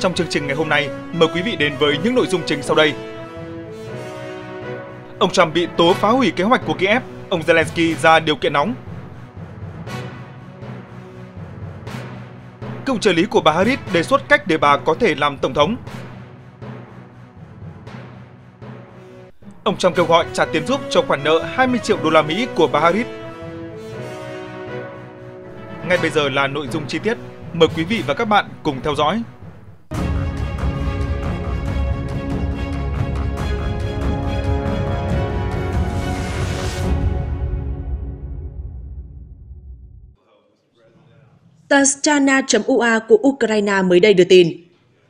Trong chương trình ngày hôm nay, mời quý vị đến với những nội dung chính sau đây. Ông Trump bị tố phá hủy kế hoạch của Kiev, ông Zelensky ra điều kiện nóng. Cựu trợ lý của bà Harris đề xuất cách để bà có thể làm tổng thống. Ông Trump kêu gọi trả tiền giúp cho khoản nợ 20 triệu đô la Mỹ của bà Harris. Ngay bây giờ là nội dung chi tiết. Mời quý vị và các bạn cùng theo dõi. Tastrana.ua của Ukraine mới đây đưa tin,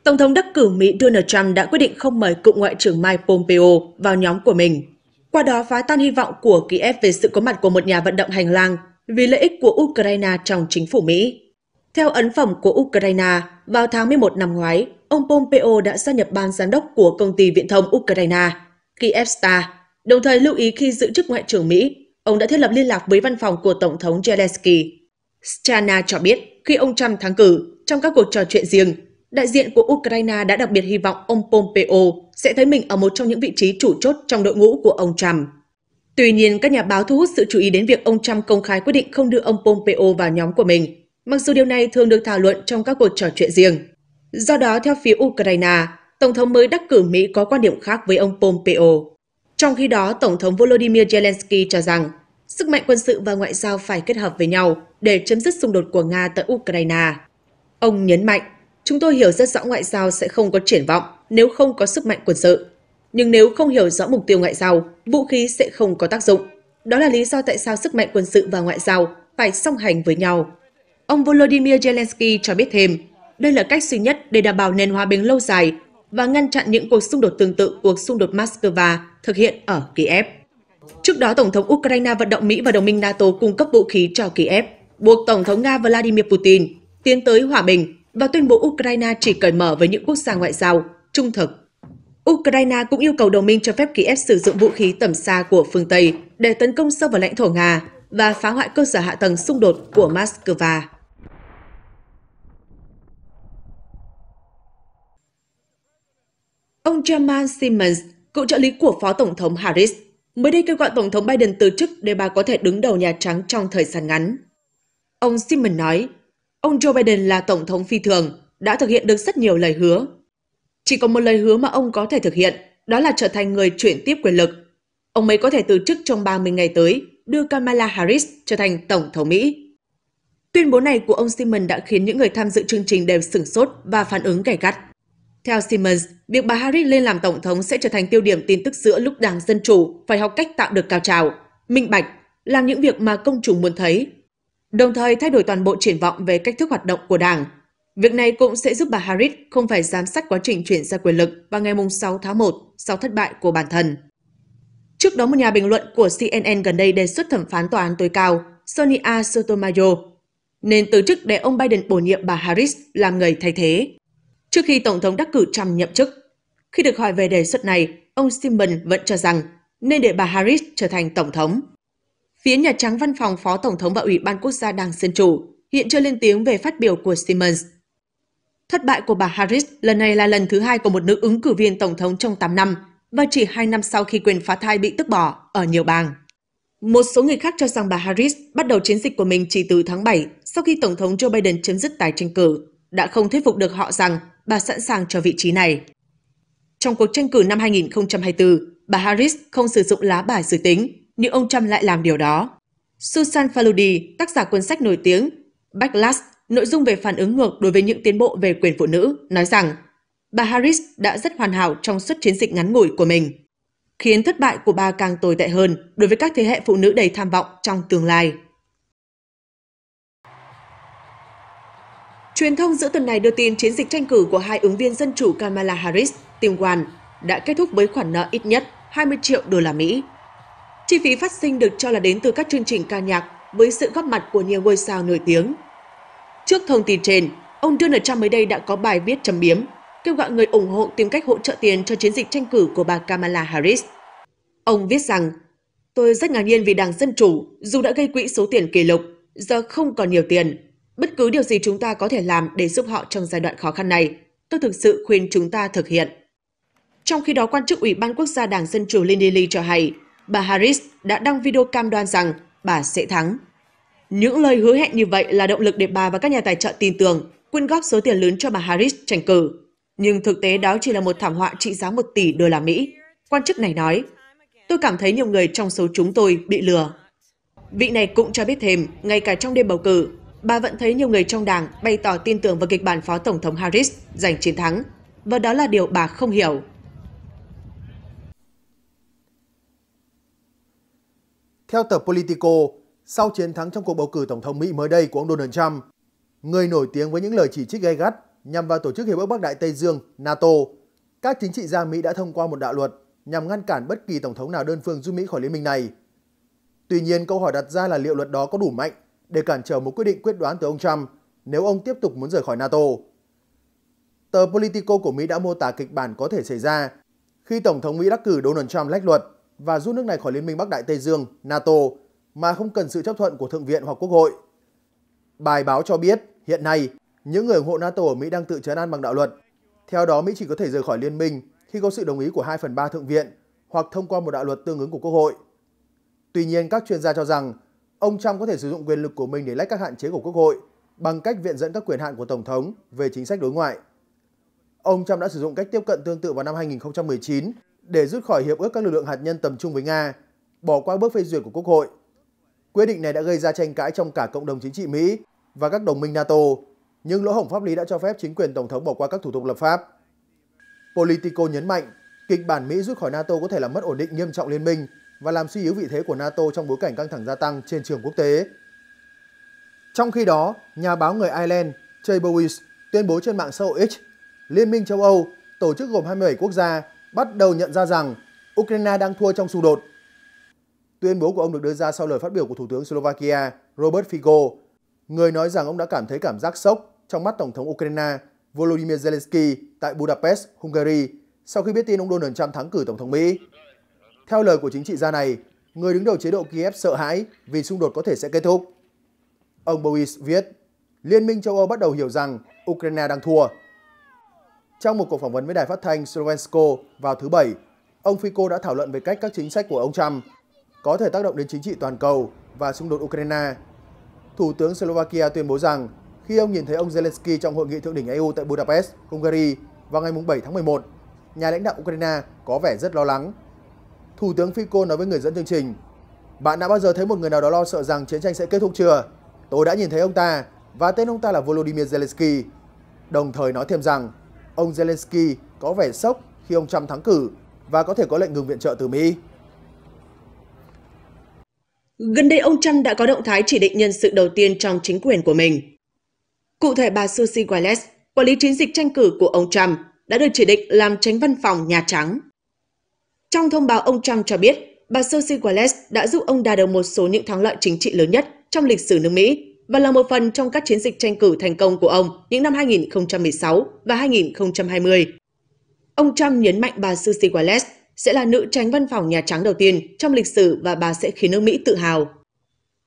Tổng thống đắc cử Mỹ Donald Trump đã quyết định không mời cựu ngoại trưởng Mike Pompeo vào nhóm của mình, qua đó phá tan hy vọng của Kiev về sự có mặt của một nhà vận động hành lang vì lợi ích của Ukraine trong chính phủ Mỹ. Theo ấn phẩm của Ukraine, vào tháng 11 năm ngoái, ông Pompeo đã gia nhập ban giám đốc của công ty viễn thông Ukraine, Kyivstar. Đồng thời lưu ý khi giữ chức ngoại trưởng Mỹ, ông đã thiết lập liên lạc với văn phòng của Tổng thống Zelensky. Strana cho biết, khi ông Trump thắng cử trong các cuộc trò chuyện riêng. Đại diện của Ukraine đã đặc biệt hy vọng ông Pompeo sẽ thấy mình ở một trong những vị trí chủ chốt trong đội ngũ của ông Trump. Tuy nhiên, các nhà báo thu hút sự chú ý đến việc ông Trump công khai quyết định không đưa ông Pompeo vào nhóm của mình, mặc dù điều này thường được thảo luận trong các cuộc trò chuyện riêng. Do đó, theo phía Ukraine, Tổng thống mới đắc cử Mỹ có quan điểm khác với ông Pompeo. Trong khi đó, Tổng thống Volodymyr Zelensky cho rằng Sức mạnh quân sự và ngoại giao phải kết hợp với nhau để chấm dứt xung đột của Nga tại Ukraine. Ông nhấn mạnh, chúng tôi hiểu rất rõ ngoại giao sẽ không có triển vọng nếu không có sức mạnh quân sự. Nhưng nếu không hiểu rõ mục tiêu ngoại giao, vũ khí sẽ không có tác dụng. Đó là lý do tại sao sức mạnh quân sự và ngoại giao phải song hành với nhau. Ông Volodymyr Zelensky cho biết thêm, đây là cách duy nhất để đảm bảo nền hòa bình lâu dài và ngăn chặn những cuộc xung đột tương tự cuộc xung đột Moscow thực hiện ở Kiev. Trước đó, Tổng thống Ukraine vận động Mỹ và đồng minh NATO cung cấp vũ khí cho Kiev, buộc Tổng thống Nga Vladimir Putin tiến tới hòa bình và tuyên bố Ukraine chỉ cởi mở với những quốc gia ngoại giao, trung thực. Ukraine cũng yêu cầu đồng minh cho phép Kiev sử dụng vũ khí tầm xa của phương Tây để tấn công sâu vào lãnh thổ Nga và phá hoại cơ sở hạ tầng xung đột của Moscow. Ông German Simmons, cựu trợ lý của Phó Tổng thống Harris, mới đây kêu gọi Tổng thống Biden từ chức để bà có thể đứng đầu Nhà Trắng trong thời gian ngắn. Ông Simon nói, ông Joe Biden là Tổng thống phi thường, đã thực hiện được rất nhiều lời hứa. Chỉ có một lời hứa mà ông có thể thực hiện, đó là trở thành người chuyển tiếp quyền lực. Ông ấy có thể từ chức trong 30 ngày tới, đưa Kamala Harris trở thành Tổng thống Mỹ. Tuyên bố này của ông Simon đã khiến những người tham dự chương trình đều sửng sốt và phản ứng gay gắt. Theo Simmons, việc bà Harris lên làm tổng thống sẽ trở thành tiêu điểm tin tức giữa lúc đảng Dân Chủ phải học cách tạo được cao trào, minh bạch, làm những việc mà công chúng muốn thấy, đồng thời thay đổi toàn bộ triển vọng về cách thức hoạt động của đảng. Việc này cũng sẽ giúp bà Harris không phải giám sát quá trình chuyển ra quyền lực vào ngày 6 tháng 1 sau thất bại của bản thân. Trước đó, một nhà bình luận của CNN gần đây đề xuất thẩm phán tòa án tối cao Sonia Sotomayor nên từ chức để ông Biden bổ nhiệm bà Harris làm người thay thế trước khi Tổng thống đắc cử Trump nhậm chức. Khi được hỏi về đề xuất này, ông Simon vẫn cho rằng nên để bà Harris trở thành Tổng thống. Phía Nhà Trắng Văn phòng Phó Tổng thống và Ủy ban Quốc gia Đảng Dân Chủ hiện chưa lên tiếng về phát biểu của Simmons. Thất bại của bà Harris lần này là lần thứ hai của một nữ ứng cử viên Tổng thống trong 8 năm và chỉ 2 năm sau khi quyền phá thai bị tước bỏ ở nhiều bang. Một số người khác cho rằng bà Harris bắt đầu chiến dịch của mình chỉ từ tháng 7 sau khi Tổng thống Joe Biden chấm dứt tài tranh cử, đã không thuyết phục được họ rằng bà sẵn sàng cho vị trí này. Trong cuộc tranh cử năm 2024, bà Harris không sử dụng lá bài giới tính, nhưng ông Trump lại làm điều đó. Susan Faludi, tác giả cuốn sách nổi tiếng Backlash, nội dung về phản ứng ngược đối với những tiến bộ về quyền phụ nữ, nói rằng bà Harris đã rất hoàn hảo trong suốt chiến dịch ngắn ngủi của mình, khiến thất bại của bà càng tồi tệ hơn đối với các thế hệ phụ nữ đầy tham vọng trong tương lai. Truyền thông giữa tuần này đưa tin chiến dịch tranh cử của hai ứng viên dân chủ Kamala Harris, Tim Wan, đã kết thúc với khoản nợ ít nhất 20 triệu đô la Mỹ. Chi phí phát sinh được cho là đến từ các chương trình ca nhạc với sự góp mặt của nhiều ngôi sao nổi tiếng. Trước thông tin trên, ông Donald Trump mới đây đã có bài viết chấm biếm, kêu gọi người ủng hộ tìm cách hỗ trợ tiền cho chiến dịch tranh cử của bà Kamala Harris. Ông viết rằng, Tôi rất ngạc nhiên vì Đảng Dân Chủ, dù đã gây quỹ số tiền kỷ lục, giờ không còn nhiều tiền, Bất cứ điều gì chúng ta có thể làm để giúp họ trong giai đoạn khó khăn này, tôi thực sự khuyên chúng ta thực hiện. Trong khi đó, quan chức Ủy ban Quốc gia Đảng Dân Chủ Lindy Lee cho hay, bà Harris đã đăng video cam đoan rằng bà sẽ thắng. Những lời hứa hẹn như vậy là động lực để bà và các nhà tài trợ tin tưởng, quyên góp số tiền lớn cho bà Harris tranh cử. Nhưng thực tế đó chỉ là một thảm họa trị giá 1 tỷ đô la Mỹ. Quan chức này nói, tôi cảm thấy nhiều người trong số chúng tôi bị lừa. Vị này cũng cho biết thêm, ngay cả trong đêm bầu cử, bà vẫn thấy nhiều người trong đảng bày tỏ tin tưởng vào kịch bản Phó Tổng thống Harris giành chiến thắng, và đó là điều bà không hiểu. Theo tờ Politico, sau chiến thắng trong cuộc bầu cử Tổng thống Mỹ mới đây của ông Donald Trump, người nổi tiếng với những lời chỉ trích gay gắt nhằm vào Tổ chức Hiệp ước Bắc Đại Tây Dương, NATO, các chính trị gia Mỹ đã thông qua một đạo luật nhằm ngăn cản bất kỳ Tổng thống nào đơn phương giúp Mỹ khỏi liên minh này. Tuy nhiên, câu hỏi đặt ra là liệu luật đó có đủ mạnh để cản trở một quyết định quyết đoán từ ông Trump nếu ông tiếp tục muốn rời khỏi NATO. Tờ Politico của Mỹ đã mô tả kịch bản có thể xảy ra khi Tổng thống Mỹ đắc cử Donald Trump lách luật và rút nước này khỏi Liên minh Bắc Đại Tây Dương, NATO, mà không cần sự chấp thuận của Thượng viện hoặc Quốc hội. Bài báo cho biết, hiện nay, những người ủng hộ NATO ở Mỹ đang tự chấn an bằng đạo luật. Theo đó, Mỹ chỉ có thể rời khỏi liên minh khi có sự đồng ý của 2 phần 3 Thượng viện hoặc thông qua một đạo luật tương ứng của Quốc hội. Tuy nhiên, các chuyên gia cho rằng Ông Trump có thể sử dụng quyền lực của mình để lách các hạn chế của Quốc hội bằng cách viện dẫn các quyền hạn của Tổng thống về chính sách đối ngoại. Ông Trump đã sử dụng cách tiếp cận tương tự vào năm 2019 để rút khỏi hiệp ước các lực lượng hạt nhân tầm trung với Nga, bỏ qua bước phê duyệt của Quốc hội. Quyết định này đã gây ra tranh cãi trong cả cộng đồng chính trị Mỹ và các đồng minh NATO, nhưng lỗ hổng pháp lý đã cho phép chính quyền Tổng thống bỏ qua các thủ tục lập pháp. Politico nhấn mạnh, kịch bản Mỹ rút khỏi NATO có thể làm mất ổn định nghiêm trọng liên minh và làm suy yếu vị thế của NATO trong bối cảnh căng thẳng gia tăng trên trường quốc tế. Trong khi đó, nhà báo người Ireland Jay Bowis tuyên bố trên mạng xã hội X, Liên minh châu Âu, tổ chức gồm 27 quốc gia, bắt đầu nhận ra rằng Ukraine đang thua trong xung đột. Tuyên bố của ông được đưa ra sau lời phát biểu của Thủ tướng Slovakia Robert Fico, người nói rằng ông đã cảm thấy cảm giác sốc trong mắt Tổng thống Ukraine Volodymyr Zelensky tại Budapest, Hungary sau khi biết tin ông Donald Trump thắng cử Tổng thống Mỹ. Theo lời của chính trị gia này, người đứng đầu chế độ Kiev sợ hãi vì xung đột có thể sẽ kết thúc. Ông Boris viết, Liên minh châu Âu bắt đầu hiểu rằng Ukraine đang thua. Trong một cuộc phỏng vấn với đài phát thanh Slovensko vào thứ Bảy, ông Fico đã thảo luận về cách các chính sách của ông Trump có thể tác động đến chính trị toàn cầu và xung đột Ukraine. Thủ tướng Slovakia tuyên bố rằng khi ông nhìn thấy ông Zelensky trong hội nghị thượng đỉnh EU tại Budapest, Hungary vào ngày 7 tháng 11, nhà lãnh đạo Ukraine có vẻ rất lo lắng Thủ tướng Fico nói với người dẫn chương trình, bạn đã bao giờ thấy một người nào đó lo sợ rằng chiến tranh sẽ kết thúc chưa? Tôi đã nhìn thấy ông ta và tên ông ta là Volodymyr Zelensky. Đồng thời nói thêm rằng, ông Zelensky có vẻ sốc khi ông Trump thắng cử và có thể có lệnh ngừng viện trợ từ Mỹ. Gần đây ông Trump đã có động thái chỉ định nhân sự đầu tiên trong chính quyền của mình. Cụ thể bà Susie Wiles, quản lý chiến dịch tranh cử của ông Trump, đã được chỉ định làm tránh văn phòng Nhà Trắng trong thông báo, ông Trump cho biết bà Susie Wallace đã giúp ông đạt được một số những thắng lợi chính trị lớn nhất trong lịch sử nước Mỹ và là một phần trong các chiến dịch tranh cử thành công của ông những năm 2016 và 2020. Ông Trump nhấn mạnh bà Susie Wallace sẽ là nữ tránh văn phòng Nhà Trắng đầu tiên trong lịch sử và bà sẽ khiến nước Mỹ tự hào.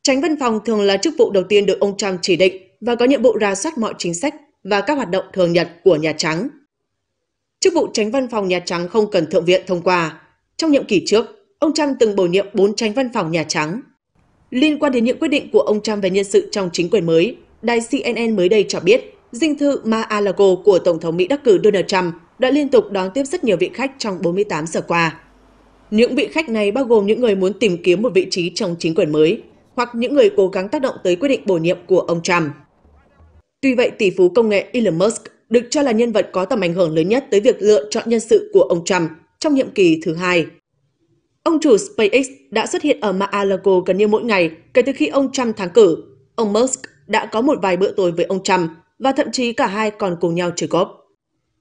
Tránh văn phòng thường là chức vụ đầu tiên được ông Trump chỉ định và có nhiệm vụ ra soát mọi chính sách và các hoạt động thường nhật của Nhà Trắng. Chức vụ tránh văn phòng Nhà Trắng không cần Thượng viện thông qua, trong nhiệm kỳ trước, ông Trump từng bổ nhiệm 4 tránh văn phòng Nhà Trắng. Liên quan đến những quyết định của ông Trump về nhân sự trong chính quyền mới, đài CNN mới đây cho biết dinh thự Mar-a-Lago của Tổng thống Mỹ đắc cử Donald Trump đã liên tục đón tiếp rất nhiều vị khách trong 48 giờ qua. Những vị khách này bao gồm những người muốn tìm kiếm một vị trí trong chính quyền mới hoặc những người cố gắng tác động tới quyết định bổ nhiệm của ông Trump. Tuy vậy, tỷ phú công nghệ Elon Musk được cho là nhân vật có tầm ảnh hưởng lớn nhất tới việc lựa chọn nhân sự của ông Trump trong nhiệm kỳ thứ hai. Ông chủ SpaceX đã xuất hiện ở Mar-a-Lago gần như mỗi ngày kể từ khi ông Trump thắng cử. Ông Musk đã có một vài bữa tối với ông Trump và thậm chí cả hai còn cùng nhau chơi golf.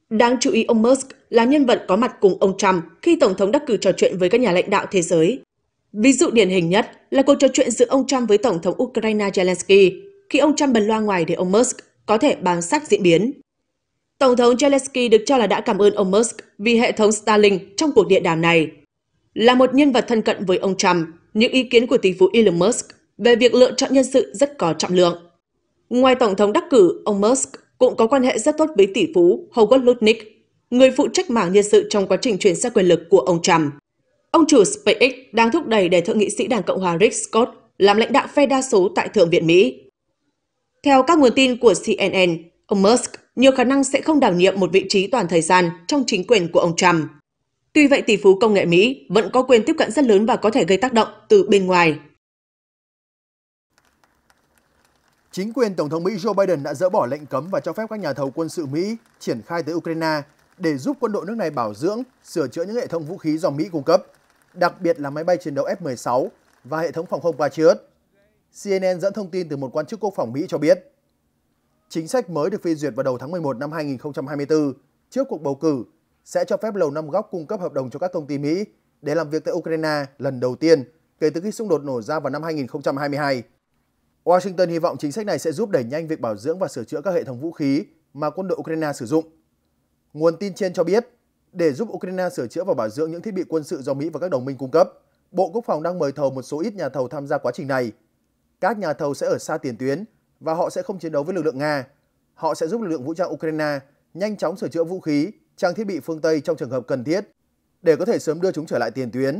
Đáng chú ý ông Musk là nhân vật có mặt cùng ông Trump khi Tổng thống đắc cử trò chuyện với các nhà lãnh đạo thế giới. Ví dụ điển hình nhất là cuộc trò chuyện giữa ông Trump với Tổng thống Ukraine Zelensky khi ông Trump bật loa ngoài để ông Musk có thể bám sát diễn biến. Tổng thống Zelensky được cho là đã cảm ơn ông Musk vì hệ thống Starlink trong cuộc điện đàm này. Là một nhân vật thân cận với ông Trump, những ý kiến của tỷ phú Elon Musk về việc lựa chọn nhân sự rất có trọng lượng. Ngoài tổng thống đắc cử, ông Musk cũng có quan hệ rất tốt với tỷ phú Howard Lutnick, người phụ trách mảng nhân sự trong quá trình chuyển sang quyền lực của ông Trump. Ông chủ SpaceX đang thúc đẩy để thượng nghị sĩ Đảng Cộng hòa Rick Scott làm lãnh đạo phe đa số tại Thượng viện Mỹ. Theo các nguồn tin của CNN, ông Musk nhiều khả năng sẽ không đảm nhiệm một vị trí toàn thời gian trong chính quyền của ông Trump. Tuy vậy, tỷ phú công nghệ Mỹ vẫn có quyền tiếp cận rất lớn và có thể gây tác động từ bên ngoài. Chính quyền Tổng thống Mỹ Joe Biden đã dỡ bỏ lệnh cấm và cho phép các nhà thầu quân sự Mỹ triển khai tới Ukraine để giúp quân đội nước này bảo dưỡng, sửa chữa những hệ thống vũ khí do Mỹ cung cấp, đặc biệt là máy bay chiến đấu F-16 và hệ thống phòng không Patriot. CNN dẫn thông tin từ một quan chức quốc phòng Mỹ cho biết, Chính sách mới được phê duyệt vào đầu tháng 11 năm 2024 trước cuộc bầu cử sẽ cho phép Lầu Năm Góc cung cấp hợp đồng cho các công ty Mỹ để làm việc tại Ukraine lần đầu tiên kể từ khi xung đột nổ ra vào năm 2022. Washington hy vọng chính sách này sẽ giúp đẩy nhanh việc bảo dưỡng và sửa chữa các hệ thống vũ khí mà quân đội Ukraine sử dụng. Nguồn tin trên cho biết, để giúp Ukraine sửa chữa và bảo dưỡng những thiết bị quân sự do Mỹ và các đồng minh cung cấp, Bộ Quốc phòng đang mời thầu một số ít nhà thầu tham gia quá trình này. Các nhà thầu sẽ ở xa tiền tuyến và họ sẽ không chiến đấu với lực lượng Nga. Họ sẽ giúp lực lượng vũ trang Ukraine nhanh chóng sửa chữa vũ khí, trang thiết bị phương Tây trong trường hợp cần thiết để có thể sớm đưa chúng trở lại tiền tuyến.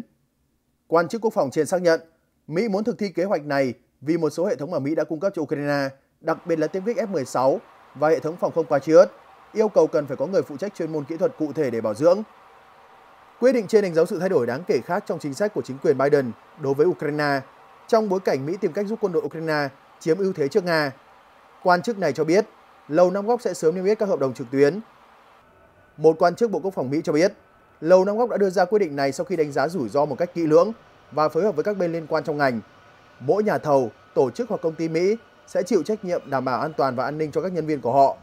Quan chức quốc phòng trên xác nhận, Mỹ muốn thực thi kế hoạch này vì một số hệ thống mà Mỹ đã cung cấp cho Ukraine, đặc biệt là tiêm kích F-16 và hệ thống phòng không Patriot, yêu cầu cần phải có người phụ trách chuyên môn kỹ thuật cụ thể để bảo dưỡng. Quyết định trên đánh dấu sự thay đổi đáng kể khác trong chính sách của chính quyền Biden đối với Ukraine trong bối cảnh Mỹ tìm cách giúp quân đội Ukraine chiếm ưu thế trước Nga. Quan chức này cho biết, Lầu Năm Góc sẽ sớm niêm yết các hợp đồng trực tuyến. Một quan chức Bộ Quốc phòng Mỹ cho biết, Lầu Năm Góc đã đưa ra quyết định này sau khi đánh giá rủi ro một cách kỹ lưỡng và phối hợp với các bên liên quan trong ngành. Mỗi nhà thầu, tổ chức hoặc công ty Mỹ sẽ chịu trách nhiệm đảm bảo an toàn và an ninh cho các nhân viên của họ.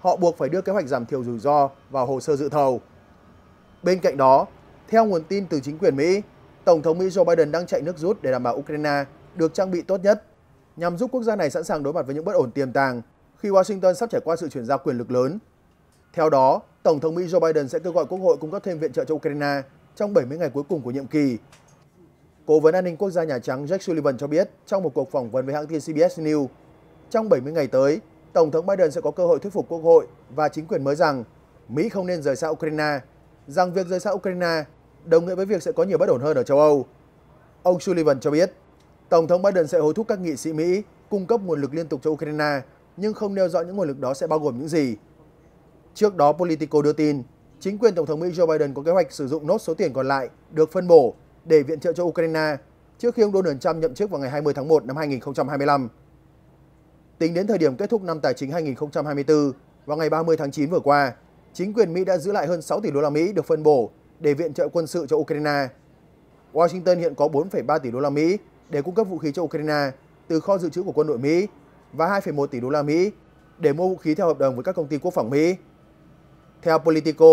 Họ buộc phải đưa kế hoạch giảm thiểu rủi ro vào hồ sơ dự thầu. Bên cạnh đó, theo nguồn tin từ chính quyền Mỹ, Tổng thống Mỹ Joe Biden đang chạy nước rút để đảm bảo Ukraine được trang bị tốt nhất nhằm giúp quốc gia này sẵn sàng đối mặt với những bất ổn tiềm tàng khi Washington sắp trải qua sự chuyển giao quyền lực lớn. Theo đó, Tổng thống Mỹ Joe Biden sẽ kêu gọi Quốc hội cung cấp thêm viện trợ cho Ukraine trong 70 ngày cuối cùng của nhiệm kỳ. Cố vấn an ninh quốc gia Nhà Trắng Jake Sullivan cho biết trong một cuộc phỏng vấn với hãng tin CBS News, trong 70 ngày tới, Tổng thống Biden sẽ có cơ hội thuyết phục Quốc hội và chính quyền mới rằng Mỹ không nên rời xa Ukraine, rằng việc rời xa Ukraine đồng nghĩa với việc sẽ có nhiều bất ổn hơn ở châu Âu. Ông Sullivan cho biết Tổng thống Biden sẽ hối thúc các nghị sĩ Mỹ cung cấp nguồn lực liên tục cho Ukraine, nhưng không nêu rõ những nguồn lực đó sẽ bao gồm những gì. Trước đó, Politico đưa tin, chính quyền Tổng thống Mỹ Joe Biden có kế hoạch sử dụng nốt số tiền còn lại được phân bổ để viện trợ cho Ukraine trước khi ông Donald Trump nhậm chức vào ngày 20 tháng 1 năm 2025. Tính đến thời điểm kết thúc năm tài chính 2024 vào ngày 30 tháng 9 vừa qua, chính quyền Mỹ đã giữ lại hơn 6 tỷ đô la Mỹ được phân bổ để viện trợ quân sự cho Ukraine. Washington hiện có 4,3 tỷ đô la Mỹ để cung cấp vũ khí cho Ukraine từ kho dự trữ của quân đội Mỹ và 2,1 tỷ đô la Mỹ để mua vũ khí theo hợp đồng với các công ty quốc phòng Mỹ. Theo Politico,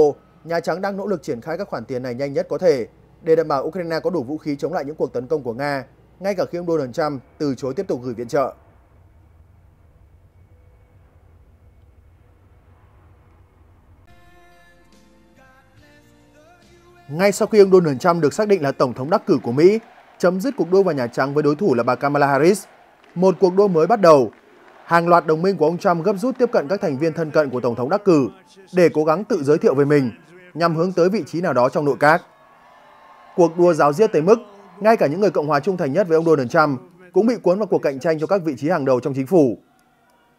Nhà Trắng đang nỗ lực triển khai các khoản tiền này nhanh nhất có thể để đảm bảo Ukraine có đủ vũ khí chống lại những cuộc tấn công của Nga, ngay cả khi ông Donald Trump từ chối tiếp tục gửi viện trợ. Ngay sau khi ông Donald Trump được xác định là tổng thống đắc cử của Mỹ, chấm dứt cuộc đua vào Nhà Trắng với đối thủ là bà Kamala Harris. Một cuộc đua mới bắt đầu. Hàng loạt đồng minh của ông Trump gấp rút tiếp cận các thành viên thân cận của Tổng thống đắc cử để cố gắng tự giới thiệu về mình nhằm hướng tới vị trí nào đó trong nội các. Cuộc đua giáo diết tới mức ngay cả những người Cộng hòa trung thành nhất với ông Donald Trump cũng bị cuốn vào cuộc cạnh tranh cho các vị trí hàng đầu trong chính phủ.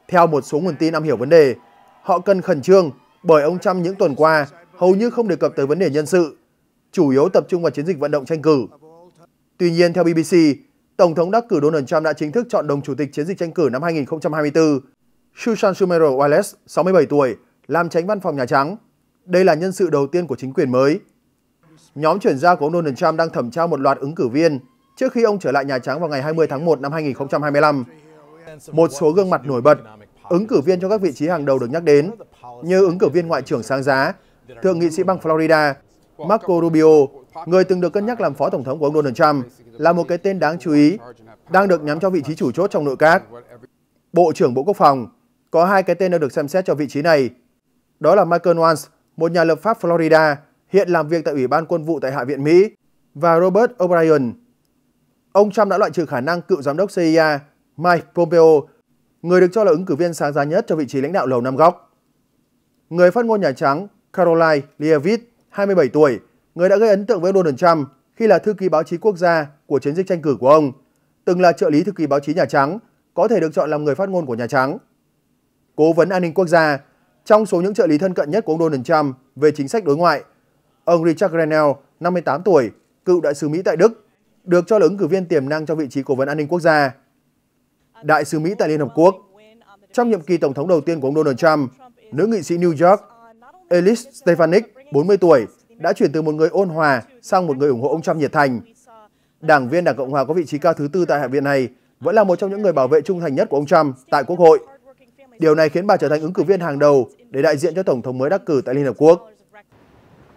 Theo một số nguồn tin am hiểu vấn đề, họ cần khẩn trương bởi ông Trump những tuần qua hầu như không đề cập tới vấn đề nhân sự, chủ yếu tập trung vào chiến dịch vận động tranh cử. Tuy nhiên, theo BBC, Tổng thống đắc cử Donald Trump đã chính thức chọn đồng chủ tịch chiến dịch tranh cử năm 2024, Susan Sumero Wallace, 67 tuổi, làm tránh văn phòng Nhà Trắng. Đây là nhân sự đầu tiên của chính quyền mới. Nhóm chuyển giao của ông Donald Trump đang thẩm tra một loạt ứng cử viên trước khi ông trở lại Nhà Trắng vào ngày 20 tháng 1 năm 2025. Một số gương mặt nổi bật, ứng cử viên cho các vị trí hàng đầu được nhắc đến, như ứng cử viên Ngoại trưởng sáng giá, Thượng nghị sĩ bang Florida, Marco Rubio, người từng được cân nhắc làm phó tổng thống của ông Donald Trump, là một cái tên đáng chú ý, đang được nhắm cho vị trí chủ chốt trong nội các. Bộ trưởng Bộ Quốc phòng có hai cái tên đang được xem xét cho vị trí này. Đó là Michael Waltz, một nhà lập pháp Florida, hiện làm việc tại Ủy ban Quân vụ tại Hạ viện Mỹ, và Robert O'Brien. Ông Trump đã loại trừ khả năng cựu giám đốc CIA Mike Pompeo, người được cho là ứng cử viên sáng giá nhất cho vị trí lãnh đạo Lầu Năm Góc. Người phát ngôn Nhà Trắng Caroline Leavitt, 27 tuổi, người đã gây ấn tượng với Donald Trump khi là thư ký báo chí quốc gia của chiến dịch tranh cử của ông, từng là trợ lý thư ký báo chí Nhà Trắng, có thể được chọn làm người phát ngôn của Nhà Trắng. Cố vấn an ninh quốc gia, trong số những trợ lý thân cận nhất của ông Donald Trump về chính sách đối ngoại, ông Richard Grenell, 58 tuổi, cựu đại sứ Mỹ tại Đức, được cho là ứng cử viên tiềm năng cho vị trí cố vấn an ninh quốc gia. Đại sứ Mỹ tại Liên Hợp Quốc Trong nhiệm kỳ tổng thống đầu tiên của ông Donald Trump, nữ nghị sĩ New York, Elise Stefanik, 40 tuổi, đã chuyển từ một người ôn hòa sang một người ủng hộ ông Trump nhiệt thành. Đảng viên Đảng Cộng hòa có vị trí cao thứ tư tại Hạ viện này vẫn là một trong những người bảo vệ trung thành nhất của ông Trump tại Quốc hội. Điều này khiến bà trở thành ứng cử viên hàng đầu để đại diện cho Tổng thống mới đắc cử tại Liên Hợp Quốc.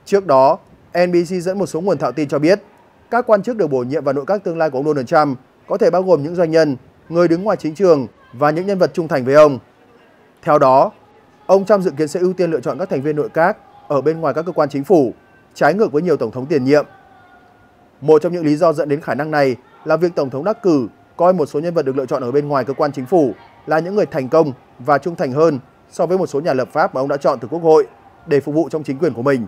Trước đó, NBC dẫn một số nguồn thạo tin cho biết, các quan chức được bổ nhiệm vào nội các tương lai của ông Donald Trump có thể bao gồm những doanh nhân, người đứng ngoài chính trường và những nhân vật trung thành với ông. Theo đó, ông Trump dự kiến sẽ ưu tiên lựa chọn các thành viên nội các ở bên ngoài các cơ quan chính phủ trái ngược với nhiều tổng thống tiền nhiệm. Một trong những lý do dẫn đến khả năng này là việc tổng thống đắc cử coi một số nhân vật được lựa chọn ở bên ngoài cơ quan chính phủ là những người thành công và trung thành hơn so với một số nhà lập pháp mà ông đã chọn từ quốc hội để phục vụ trong chính quyền của mình.